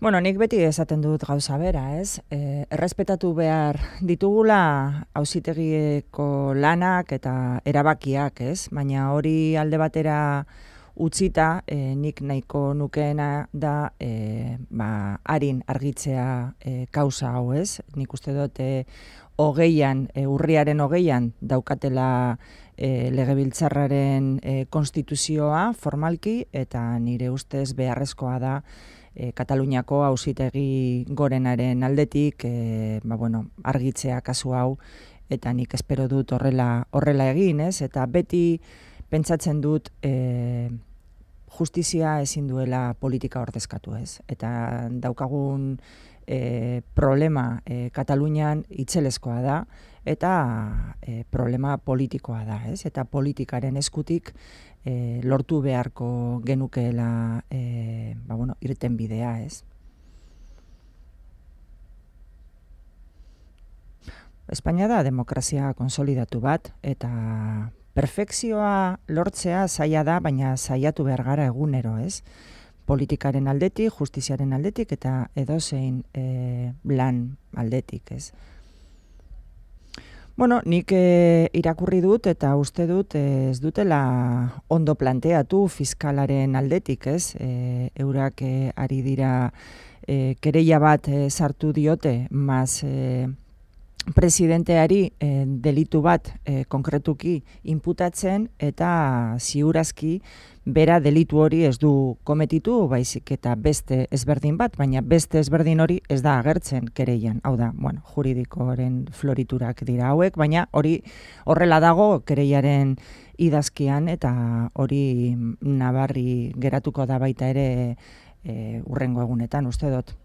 Bueno, nik beti esaten dut gauza bera, ez? E, errespetatu behar ditugula hausitegieko lanak eta erabakiak, ez? Baina hori alde batera utzita, e, nik nahiko nukeena da, e, ba, harin argitzea e, kauza hau, ez? Nik uste dut, e, hogeian, e, urriaren hogeian, daukatela e, legebiltzarraren e, konstituzioa formalki, eta nire ustez beharrezkoa da, e, Kataluniako hausitegi gorenaren aldetik, e, ba, bueno, argitzea kasu hau, eta nik espero dut horrela, horrela egin, ez? Eta beti pentsatzen dut e, justizia ezin duela politika ordezkatu, ez? Eta daukagun e, problema e, Katalunian itzelezkoa da, eta e, problema politikoa da, ez? Eta politikaren eskutik e, lortu beharko genukeela e, ba, bueno, irten bidea, ez? Espainia da demokrazia konsolidatu bat eta perfekzioa lortzea zaila da, baina saiatu behar gara egunero, ez? Politikaren aldetik, justiziaren aldetik eta edozein e, lan aldetik, ez? Bueno, nik e, irakurri dut eta uste dut eh, ez dutela ondo planteatu fiskalaren aldetik, ez? E, eurak ari dira e, kereia bat sartu diote, maz... E, presidenteari eh, delitu bat eh, konkretuki imputatzen eta ziurazki bera delitu hori ez du kometitu, baizik eta beste ezberdin bat, baina beste ezberdin hori ez da agertzen kereian. Hau da, bueno, juridikoren floriturak dira hauek, baina hori horrela dago kereiaren idazkian eta hori nabarri geratuko da baita ere e, eh, urrengo egunetan, uste dut.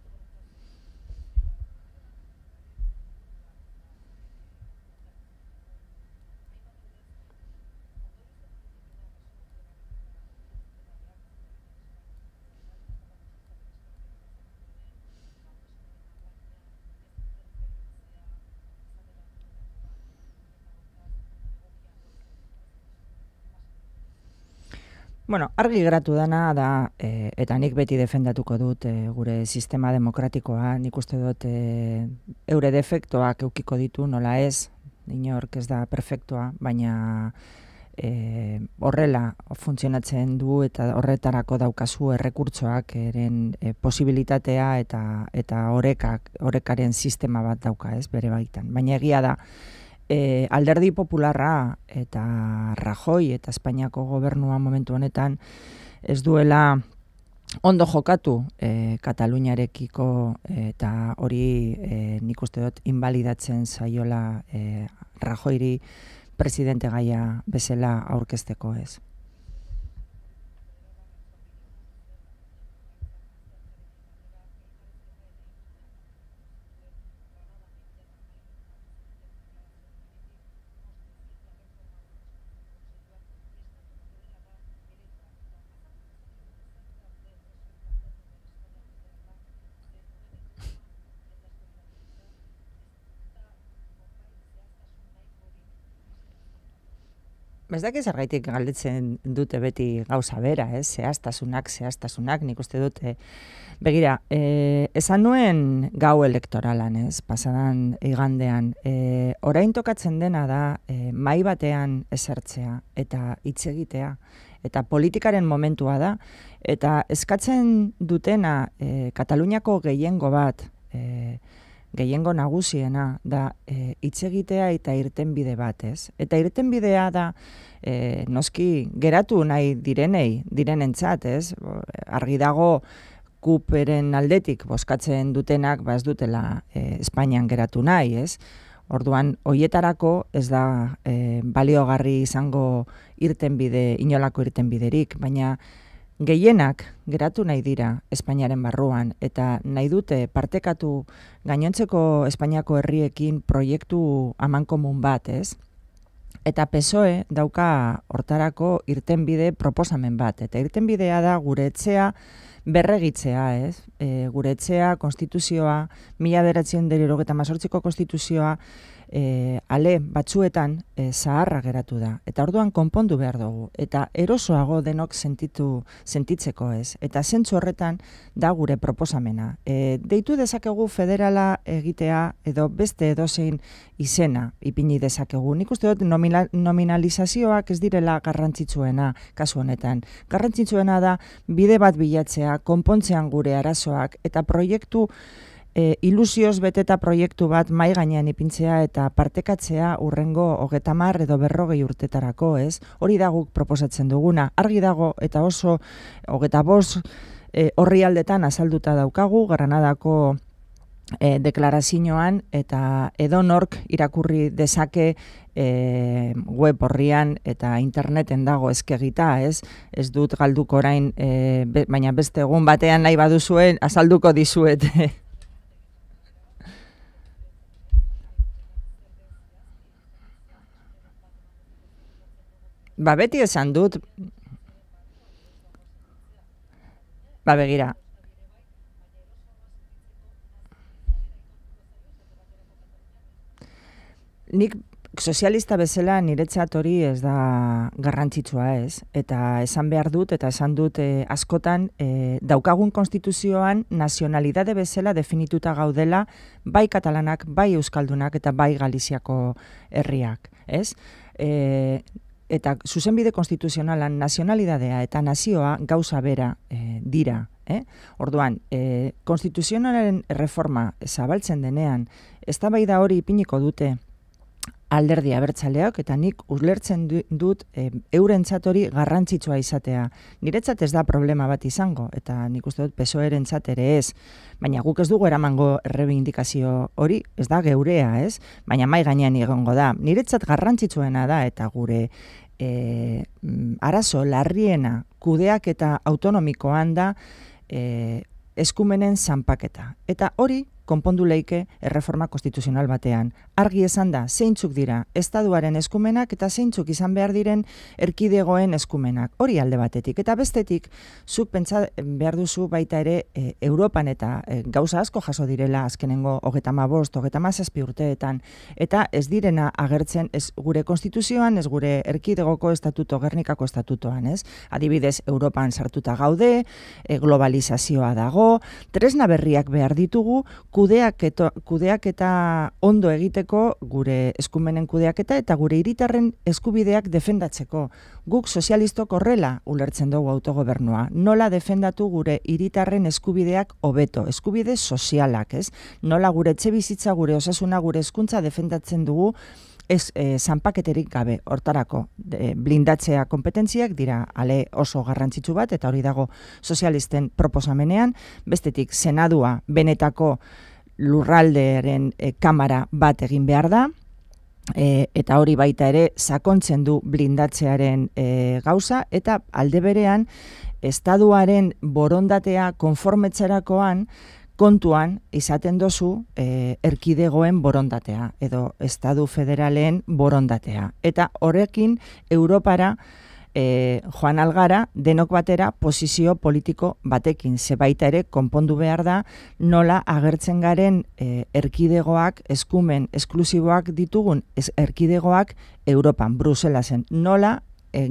Bueno, argi gratu dana da, e, eta nik beti defendatuko dut e, gure sistema demokratikoa, nik uste dut e, eure defektoak eukiko ditu, nola ez, inork ez da perfektua, baina e, horrela funtzionatzen du eta horretarako daukazu errekurtsoak eren posibilitatea eta, eta orekak, horekaren sistema bat dauka ez, bere baitan. Baina egia da, e, alderdi popularra eta Rajoi eta Espainiako gobernua momentu honetan ez duela ondo jokatu e, Kataluniarekiko eh, eta hori e, nik uste dut invalidatzen zaiola e, Rajoiri presidente gaia bezala aurkezteko ez. Ez dakit zergaitik galdetzen dute beti gauza bera, eh? zehaztasunak, zehaztasunak, nik uste dut. Eh, begira, eh, esan nuen gau elektoralan, ez, pasadan igandean, eh, orain tokatzen dena da eh, mai batean esertzea eta hitz egitea eta politikaren momentua da, eta eskatzen dutena eh, Kataluniako gehiengo bat, eh, gehiengo nagusiena da e, itxegitea eta irtenbide bide bat, Eta irtenbidea da e, noski geratu nahi direnei, direnen txat, ez? Argi dago kuperen aldetik boskatzen dutenak, ba ez dutela e, Espainian geratu nahi, ez? Orduan, hoietarako ez da e, baliogarri izango irtenbide, inolako irtenbiderik, baina gehienak geratu nahi dira Espainiaren barruan eta nahi dute partekatu gainontzeko Espainiako herriekin proiektu amankomun bat, ez? Eta PSOE dauka hortarako irtenbide proposamen bat eta irtenbidea da gure etxea berregitzea, ez? E, gure etxea konstituzioa 1978ko konstituzioa e, ale batzuetan e, zaharra geratu da. Eta orduan konpondu behar dugu. Eta erosoago denok sentitu sentitzeko ez. Eta zentzu horretan da gure proposamena. E, deitu dezakegu federala egitea edo beste edozein izena ipini dezakegu. Nik uste dut nominalizazioak ez direla garrantzitsuena kasu honetan. Garrantzitsuena da bide bat bilatzea, konpontzean gure arazoak eta proiektu e, ilusioz beteta proiektu bat mai gainean ipintzea eta partekatzea urrengo hogeta edo berrogei urtetarako, ez? Hori da proposatzen duguna. Argi dago eta oso hogeta bost e, horri aldetan azalduta daukagu, Granadako e, deklarazioan eta edo nork irakurri dezake e, web horrian eta interneten dago ezkegita, ez? Ez dut galduko orain, e, baina beste egun batean nahi baduzuen azalduko dizuet. Ba, beti esan dut... Ba, begira. Nik sozialista bezala niretzat hori ez da garrantzitsua ez. Eta esan behar dut, eta esan dut eh, askotan, eh, daukagun konstituzioan nazionalidade bezala definituta gaudela bai katalanak, bai euskaldunak eta bai galiziako herriak. Ez? Eh, eta zuzenbide konstituzionalan nazionalidadea eta nazioa gauza bera e, dira. Eh? Orduan, e, konstituzionalaren reforma zabaltzen denean, ez da bai da hori ipiniko dute, alderdi abertzaleak eta nik uzlertzen dut e, eh, euren txatori garrantzitsua izatea. Niretzat ez da problema bat izango eta nik uste dut peso eren ere ez. Baina guk ez dugu eramango errebi indikazio hori, ez da geurea ez, baina mai gainean egongo da. Niretzat garrantzitsuena da eta gure e, arazo larriena kudeak eta autonomikoan da e, eskumenen zanpaketa. Eta hori konpondu leike erreforma konstituzional batean. Argi esan da, zeintzuk dira, estatuaren eskumenak eta zeintzuk izan behar diren erkidegoen eskumenak. Hori alde batetik. Eta bestetik, zuk pentsa behar duzu baita ere e, Europan eta e, gauza asko jaso direla azkenengo hogetama bost, hogetama zazpi urteetan. Eta ez direna agertzen ez gure konstituzioan, ez gure erkidegoko estatuto, gernikako estatutoan. ez Adibidez, Europan sartuta gaude, e, globalizazioa dago, tresna berriak behar ditugu, kudeak eta kudeaketa ondo egiteko gure eskumenen kudeak eta gure hiritarren eskubideak defendatzeko guk sozialistok horrela ulertzen dugu autogobernua nola defendatu gure hiritarren eskubideak hobeto eskubide sozialak ez nola gure etxe bizitza gure osasuna gure hezkuntza defendatzen dugu ez e, zanpaketerik gabe hortarako blindatzea kompetentziak dira ale oso garrantzitsu bat eta hori dago sozialisten proposamenean bestetik senadua benetako lurraldearen e, kamara bat egin behar da eh, eta hori baita ere sakontzen du blindatzearen gauza eta alde berean estaduaren borondatea konformetzerakoan kontuan izaten dozu eh, erkidegoen borondatea edo estadu federalen borondatea. Eta horrekin Europara e, joan algara denok batera posizio politiko batekin. Zebaita ere konpondu behar da nola agertzen garen eh, erkidegoak eskumen esklusiboak ditugun erkidegoak Europan, Bruselasen. Nola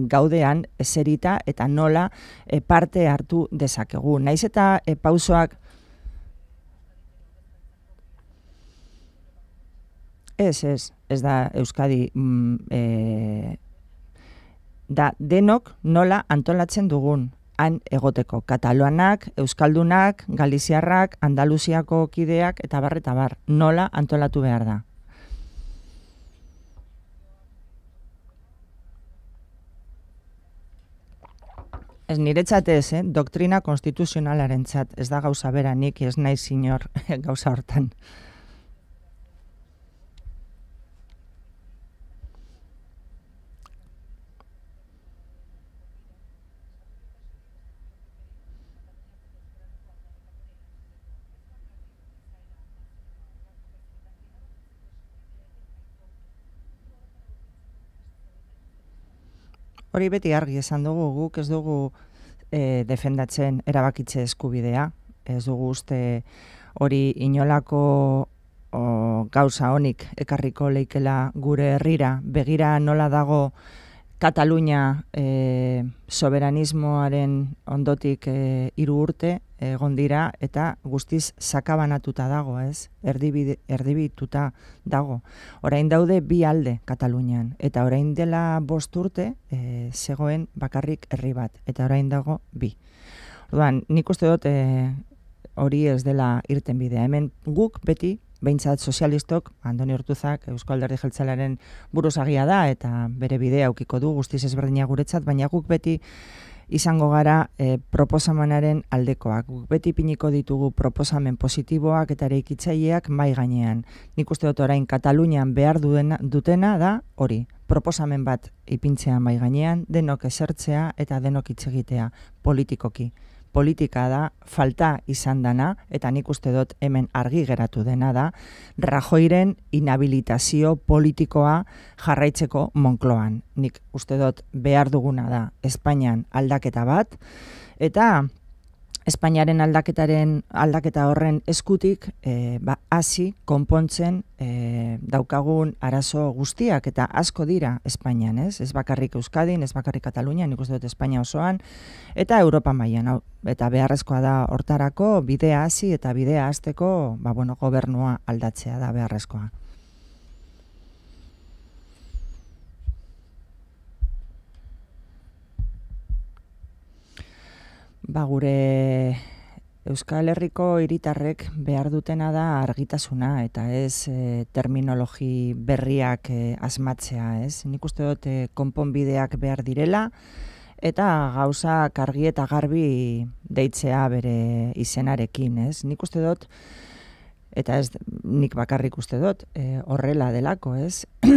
gaudean eserita eta nola parte hartu dezakegu. Naiz eta pausoak Ez, ez, ez da Euskadi mm, eh, da denok nola antolatzen dugun han egoteko. Kataloanak, Euskaldunak, Galiziarrak, Andaluziako kideak, eta barreta bar, nola antolatu behar da. Ez niretzat ez, eh? doktrina konstituzionalaren txat, ez da gauza bera nik, ez naiz inor gauza hortan. Hori beti argi esan dugu guk ez dugu eh, defendatzen erabakitze eskubidea, ez dugu uste hori inolako o, gauza honik ekarriko leikela gure herrira, begira nola dago Katalunia e, soberanismoaren ondotik e, eh, iru urte egon dira eta guztiz sakabanatuta dago, ez? erdibituta dago. Orain daude bi alde Katalunian eta orain dela bost urte e, zegoen bakarrik herri bat eta orain dago bi. Orduan, nik uste dut e, hori ez dela irten bidea. Hemen guk beti behintzat sozialistok, Andoni Hortuzak, Eusko Alderdi Jeltzalaren buruzagia da, eta bere bidea aukiko du guztiz ezberdina guretzat, baina guk beti izango gara e, aldekoak. Guk beti piniko ditugu proposamen positiboak eta ere ikitzaileak mai gainean. Nik uste dut orain Katalunian behar duena, dutena da hori, proposamen bat ipintzea mai gainean, denok esertzea eta denok hitz egitea politikoki politika da, falta izan dana, eta nik uste dut hemen argi geratu dena da, Rajoiren inabilitazio politikoa jarraitzeko Monkloan. Nik uste dut behar duguna da Espainian aldaketa bat, eta Espainiaren aldaketaren aldaketa horren eskutik e, ba, hasi konpontzen e, daukagun arazo guztiak eta asko dira Espainian, ez? Ez bakarrik Euskadin, ez bakarrik Katalunian, nik dut Espainia osoan eta Europa mailan hau eta beharrezkoa da hortarako bidea hasi eta bidea hasteko, ba bueno, gobernua aldatzea da beharrezkoa. Ba gure Euskal Herriko hiritarrek behar dutena da argitasuna eta ez eh, terminologi berriak e, asmatzea, ez? Nik uste dut eh, konponbideak behar direla eta gauza kargi eta garbi deitzea bere izenarekin, ez? Nik uste dut eta ez nik bakarrik uste dut, horrela delako, ez?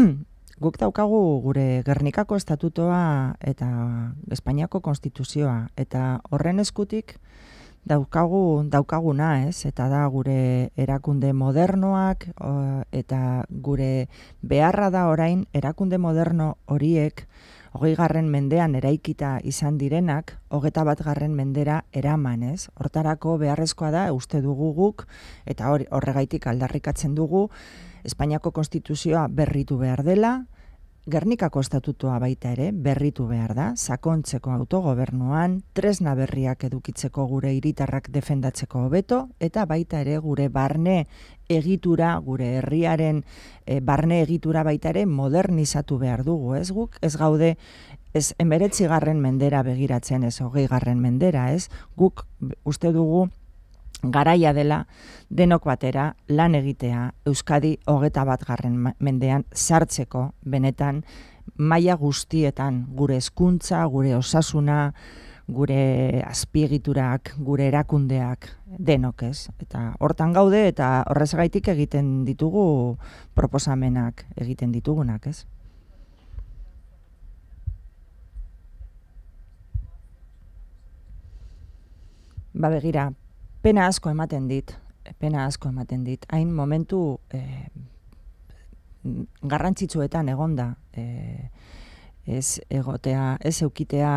guk daukagu gure Gernikako estatutoa eta Espainiako konstituzioa eta horren eskutik daukagu daukaguna, ez? Eta da gure erakunde modernoak eta gure beharra da orain erakunde moderno horiek hogei garren mendean eraikita izan direnak, hogeta bat garren mendera eraman, ez? Hortarako beharrezkoa da, uste dugu guk, eta horregaitik aldarrikatzen dugu, Espainiako Konstituzioa berritu behar dela, Gernikako estatutua baita ere berritu behar da, sakontzeko autogobernuan, tresna berriak edukitzeko gure hiritarrak defendatzeko hobeto eta baita ere gure barne egitura, gure herriaren eh, barne egitura baita ere modernizatu behar dugu, ez guk ez gaude ez 19. mendera begiratzen ez 20. mendera, ez? Guk uste dugu garaia dela denok batera lan egitea Euskadi hogeta bat garren mendean sartzeko benetan maila guztietan gure hezkuntza, gure osasuna, gure azpiegiturak, gure erakundeak denok ez. Eta hortan gaude eta horrezgaitik egiten ditugu proposamenak egiten ditugunak ez. Ba begira, pena asko ematen dit, pena asko ematen dit. Hain momentu e, garrantzitsuetan egonda, e, ez egotea, ez eukitea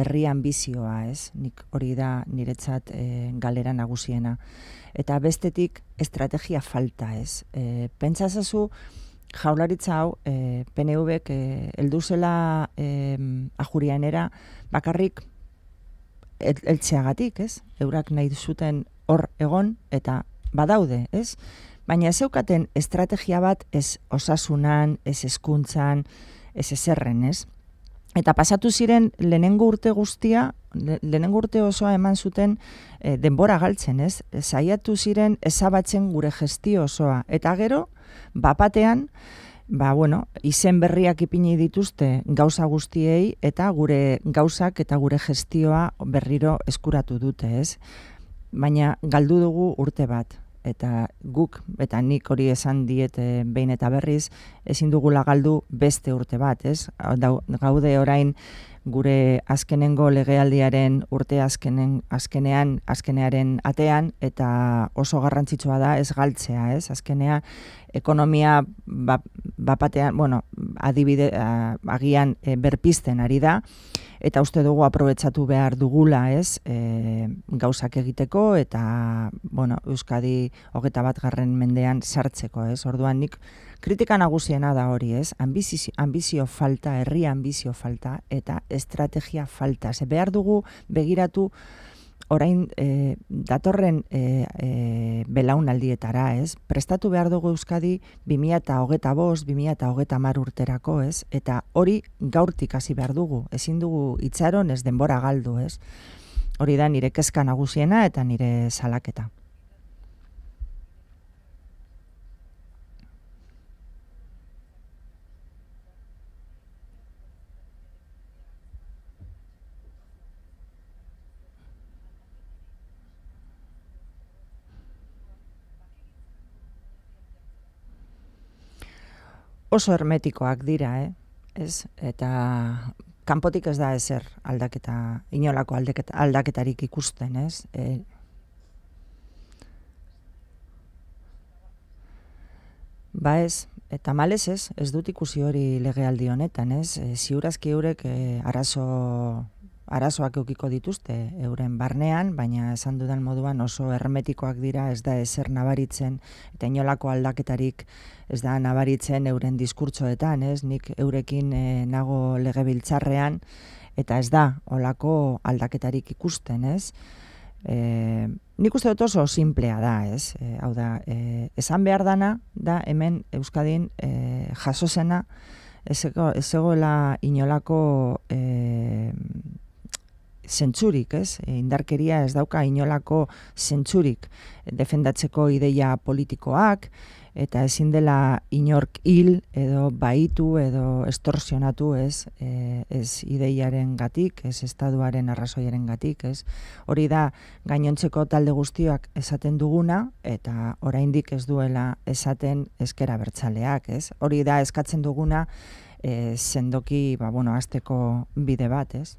herrian bizioa, ez? Nik hori da niretzat e, galera nagusiena. Eta bestetik estrategia falta, ez? E, zazu, jaularitza hau e, PNV-ek e, elduzela e, ajurianera bakarrik eltzeagatik, ez? Eurak nahi zuten hor egon eta badaude, ez? Baina ez estrategia bat ez osasunan, ez eskuntzan, ez eserren, ez? Eta pasatu ziren lehenengo urte guztia, lehenengo urte osoa eman zuten e, denbora galtzen, ez? Zaiatu ziren ezabatzen gure gestio osoa. Eta gero, bapatean, ba, bueno, izen berriak ipini dituzte gauza guztiei eta gure gauzak eta gure gestioa berriro eskuratu dute, ez? Baina galdu dugu urte bat eta guk eta nik hori esan diet behin eta berriz ezin dugula galdu beste urte bat, ez? Gaude orain gure azkenengo legealdiaren urte azkenen, azkenean azkenearen atean eta oso garrantzitsua da ez galtzea, ez? Azkenea ekonomia bapatean, ba bueno, adibide agian e, berpisten ari da eta uste dugu aprobetsatu behar dugula, ez, e, gauzak egiteko eta, bueno, Euskadi hogeta bat garren mendean sartzeko, ez, orduan nik kritika nagusiena da hori, ez? Ambizio, falta, herri ambizio falta eta estrategia falta. Ze behar dugu begiratu orain eh, datorren e, e, belaunaldietara, ez? Prestatu behar dugu Euskadi 2025, 2030 urterako, ez? Eta hori gaurtik hasi behar dugu. Ezin dugu itxaron ez denbora galdu, ez? Hori da nire kezka nagusiena eta nire salaketa. oso hermetikoak dira, eh? Ez? Eta kanpotik ez da ezer aldaketa, inolako aldaketa, aldaketarik ikusten, ez? E, ba ez, eta malez ez, ez dut ikusi hori legealdi honetan, ez? E, ziurazki eurek e, arazo arazoak eukiko dituzte euren barnean, baina esan dudan moduan oso hermetikoak dira ez da ezer nabaritzen, eta inolako aldaketarik ez da nabaritzen euren diskurtsoetan, ez? Nik eurekin e, nago legebiltzarrean eta ez da olako aldaketarik ikusten, ez? E, nik uste dut oso simplea da, ez? Eh, hau da, esan behar dana, da hemen Euskadin e, jasozena, Ez egoela inolako e, zentzurik ez? Eh, indarkeria ez dauka inolako zentsurik defendatzeko ideia politikoak, eta ezin dela inork hil edo baitu edo estorsionatu ez eh, ez ideiaren gatik, ez estaduaren arrazoiaren gatik, ez hori da gainontzeko talde guztiak esaten duguna eta oraindik ez duela esaten eskera bertzaleak, ez hori da eskatzen duguna e, sendoki ba, bueno, azteko bide bat, ez?